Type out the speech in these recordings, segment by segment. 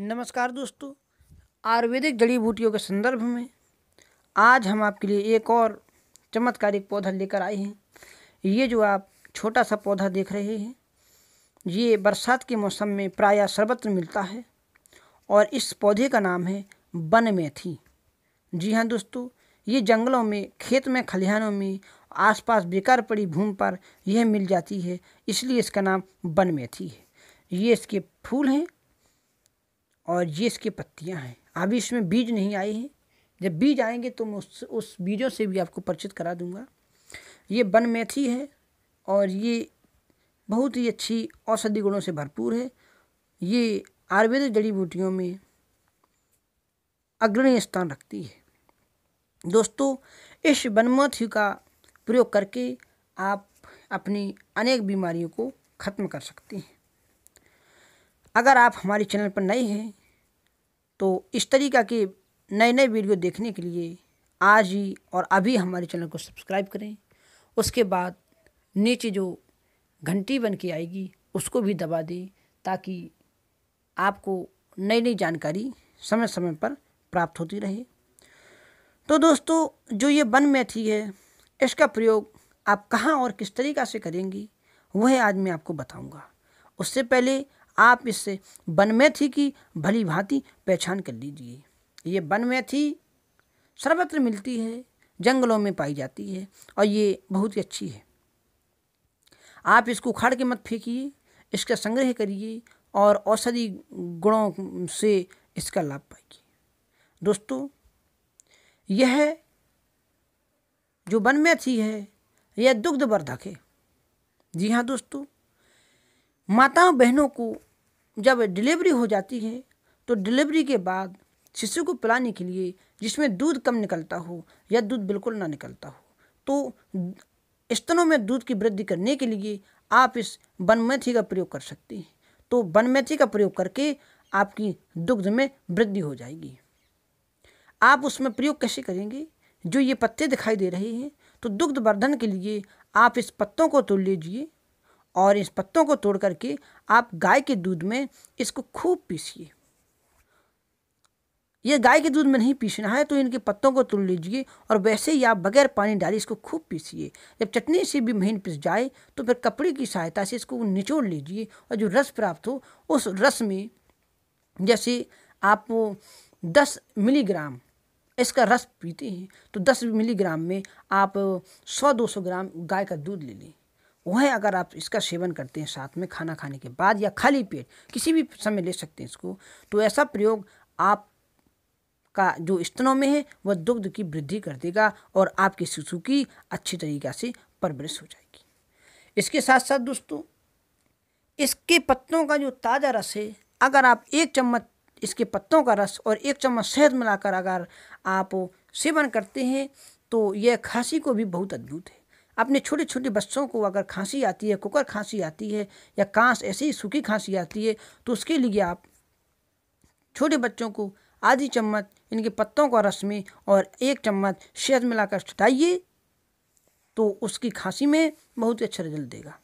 नमस्कार दोस्तों आयुर्वेदिक जड़ी बूटियों के संदर्भ में आज हम आपके लिए एक और चमत्कारिक पौधा लेकर आए हैं ये जो आप छोटा सा पौधा देख रहे हैं ये बरसात के मौसम में प्रायः सर्वत्र मिलता है और इस पौधे का नाम है बन मेथी जी हाँ दोस्तों ये जंगलों में खेत में खलिहानों में आसपास बेकार पड़ी भूमि पर यह मिल जाती है इसलिए इसका नाम बन मेथी है ये इसके फूल हैं और ये इसकी पत्तियाँ हैं अभी इसमें बीज नहीं आए हैं जब बीज आएंगे तो मैं उस उस बीजों से भी आपको परिचित करा दूंगा ये वन मेथी है और ये बहुत ही अच्छी औषधि गुणों से भरपूर है ये आयुर्वेदिक जड़ी बूटियों में अग्रणी स्थान रखती है दोस्तों इस वनमथी का प्रयोग करके आप अपनी अनेक बीमारियों को ख़त्म कर सकते हैं अगर आप हमारे चैनल पर नए हैं तो इस तरीका के नए नए वीडियो देखने के लिए आज ही और अभी हमारे चैनल को सब्सक्राइब करें उसके बाद नीचे जो घंटी बन के आएगी उसको भी दबा दें ताकि आपको नई नई जानकारी समय समय पर प्राप्त होती रहे तो दोस्तों जो ये वन मैथी है इसका प्रयोग आप कहाँ और किस तरीका से करेंगी वह आज मैं आपको बताऊंगा उससे पहले आप इससे बन मैथी की भली भांति पहचान कर लीजिए ये बन मैथी सर्वत्र मिलती है जंगलों में पाई जाती है और ये बहुत ही अच्छी है आप इसको उखाड़ के मत फेंकिए इसका संग्रह करिए और औषधि गुणों से इसका लाभ पाइए दोस्तों यह जो बन मैथी है यह दुग्ध वर्धक है जी हाँ दोस्तों माताओं बहनों को जब डिलीवरी हो जाती है तो डिलीवरी के बाद शिशु को पिलाने के लिए जिसमें दूध कम निकलता हो या दूध बिल्कुल ना निकलता हो तो स्तनों में दूध की वृद्धि करने के लिए आप इस बनमेथी का प्रयोग कर सकते हैं तो बनमेथी का प्रयोग करके आपकी दुग्ध में वृद्धि हो जाएगी आप उसमें प्रयोग कैसे करेंगे जो ये पत्ते दिखाई दे रहे हैं तो दुग्ध वर्धन के लिए आप इस पत्तों को तोड़ लीजिए और इस पत्तों को तोड़ करके आप गाय के दूध में इसको खूब पीसिए यह गाय के दूध में नहीं पीसना है तो इनके पत्तों को तोड़ लीजिए और वैसे ही आप बगैर पानी डाले इसको खूब पीसिए जब चटनी से भी महीन पिस जाए तो फिर कपड़े की सहायता से इसको निचोड़ लीजिए और जो रस प्राप्त हो उस रस में जैसे आप दस मिलीग्राम इसका रस पीते हैं तो दस मिलीग्राम में आप सौ दो सौ ग्राम गाय का दूध ले लें वह अगर आप इसका सेवन करते हैं साथ में खाना खाने के बाद या खाली पेट किसी भी समय ले सकते हैं इसको तो ऐसा प्रयोग आप का जो स्तनों में है वह दुग्ध की वृद्धि कर देगा और आपके शिशु की अच्छी तरीक़ा से परवरिश हो जाएगी इसके साथ साथ दोस्तों इसके पत्तों का जो ताज़ा रस है अगर आप एक चम्मच इसके पत्तों का रस और एक चम्मच शहद मिलाकर अगर आप सेवन करते हैं तो यह खांसी को भी बहुत अद्भुत है अपने छोटे छोटे बच्चों को अगर खांसी आती है कुकर खांसी आती है या कांस ऐसी ही सूखी खांसी आती है तो उसके लिए आप छोटे बच्चों को आधी चम्मच इनके पत्तों का रस में और एक चम्मच शहद मिलाकर छटाइए तो उसकी खांसी में बहुत ही अच्छा रिजल्ट देगा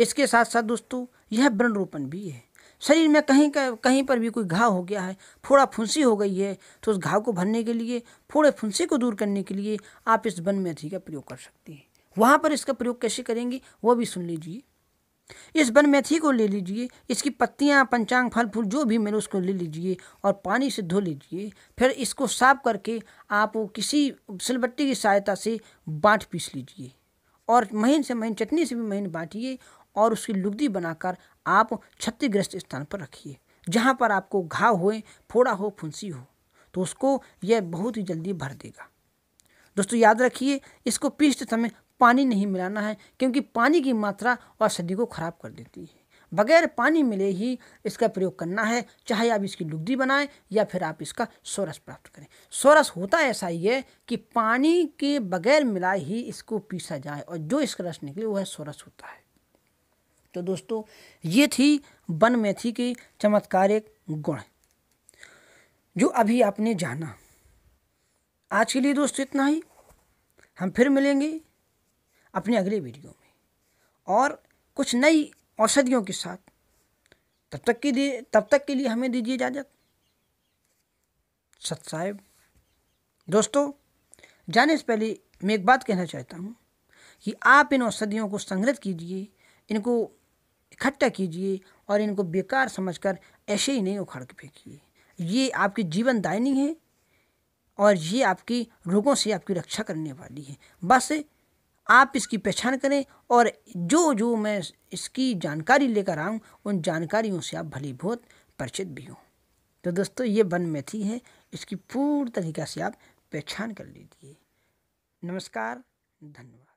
इसके साथ साथ दोस्तों यह व्रण रोपण भी है शरीर में कहीं का कहीं पर भी कोई घाव हो गया है फोड़ा फुंसी हो गई है तो उस घाव को भरने के लिए फोड़े फुंसी को दूर करने के लिए आप इस वन मेथी का प्रयोग कर सकते हैं वहाँ पर इसका प्रयोग कैसे करेंगे वो भी सुन लीजिए इस वन मेथी को ले लीजिए इसकी पत्तियाँ पंचांग फल फूल जो भी मैंने उसको ले लीजिए और पानी से धो लीजिए फिर इसको साफ करके आप किसी सिलबट्टी की सहायता से बाँट पीस लीजिए और महीन से महीन चटनी से भी महीन बाँटिए और उसकी लुगदी बनाकर आप क्षतिग्रस्त स्थान पर रखिए जहाँ पर आपको घाव होए फोड़ा हो फुंसी हो तो उसको यह बहुत ही जल्दी भर देगा दोस्तों याद रखिए इसको पीसते समय पानी नहीं मिलाना है क्योंकि पानी की मात्रा और सदी को ख़राब कर देती है बगैर पानी मिले ही इसका प्रयोग करना है चाहे आप इसकी लुगदी बनाएं या फिर आप इसका सोरस प्राप्त करें सोरस होता ऐसा ही है कि पानी के बगैर मिलाए ही इसको पीसा जाए और जो इसका रस निकले वह सोरस होता है तो दोस्तों ये थी वन मेथी के चमत्कारिक गुण जो अभी आपने जाना आज के लिए दोस्तों इतना ही हम फिर मिलेंगे अपने अगले वीडियो में और कुछ नई औषधियों के साथ तब तक के लिए तब तक के लिए हमें दीजिए इजाज़त सत साहेब दोस्तों जाने से पहले मैं एक बात कहना चाहता हूँ कि आप इन औषधियों को संग्रहित कीजिए इनको इकट्ठा कीजिए और इनको बेकार समझकर ऐसे ही नहीं उखाड़ के फेंकिए ये आपकी जीवनदायिनी है और ये आपकी रोगों से आपकी रक्षा करने वाली है बस आप इसकी पहचान करें और जो जो मैं इसकी जानकारी लेकर आऊँ उन जानकारियों से आप भली बहुत परिचित भी हों तो दोस्तों ये वन मेथी है इसकी पूर्ण तरीक़ा से आप पहचान कर लीजिए नमस्कार धन्यवाद